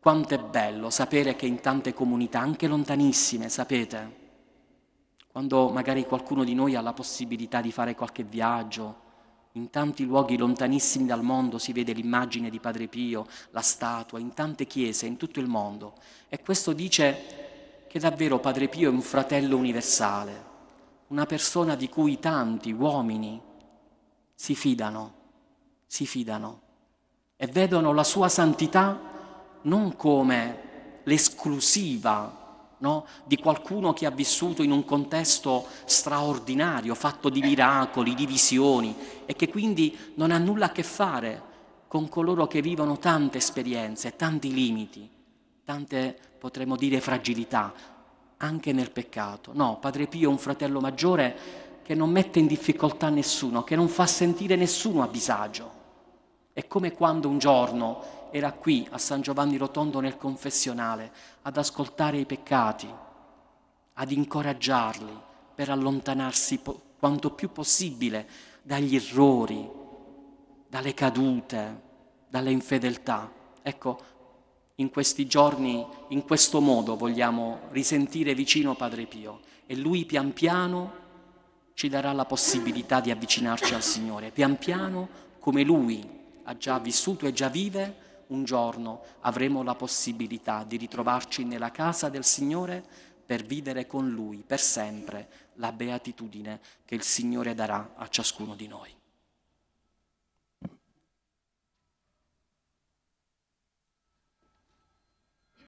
Quanto è bello sapere che in tante comunità, anche lontanissime, sapete, quando magari qualcuno di noi ha la possibilità di fare qualche viaggio, in tanti luoghi lontanissimi dal mondo si vede l'immagine di Padre Pio, la statua, in tante chiese, in tutto il mondo. E questo dice che davvero Padre Pio è un fratello universale, una persona di cui tanti uomini, si fidano, si fidano e vedono la sua santità non come l'esclusiva No? di qualcuno che ha vissuto in un contesto straordinario, fatto di miracoli, di visioni, e che quindi non ha nulla a che fare con coloro che vivono tante esperienze, tanti limiti, tante, potremmo dire, fragilità, anche nel peccato. No, Padre Pio è un fratello maggiore che non mette in difficoltà nessuno, che non fa sentire nessuno a disagio. È come quando un giorno era qui a San Giovanni Rotondo nel confessionale ad ascoltare i peccati, ad incoraggiarli per allontanarsi po- quanto più possibile dagli errori, dalle cadute, dalle infedeltà. Ecco, in questi giorni, in questo modo vogliamo risentire vicino Padre Pio e lui pian piano ci darà la possibilità di avvicinarci al Signore, pian piano come Lui ha già vissuto e già vive, un giorno avremo la possibilità di ritrovarci nella casa del Signore per vivere con Lui per sempre la beatitudine che il Signore darà a ciascuno di noi.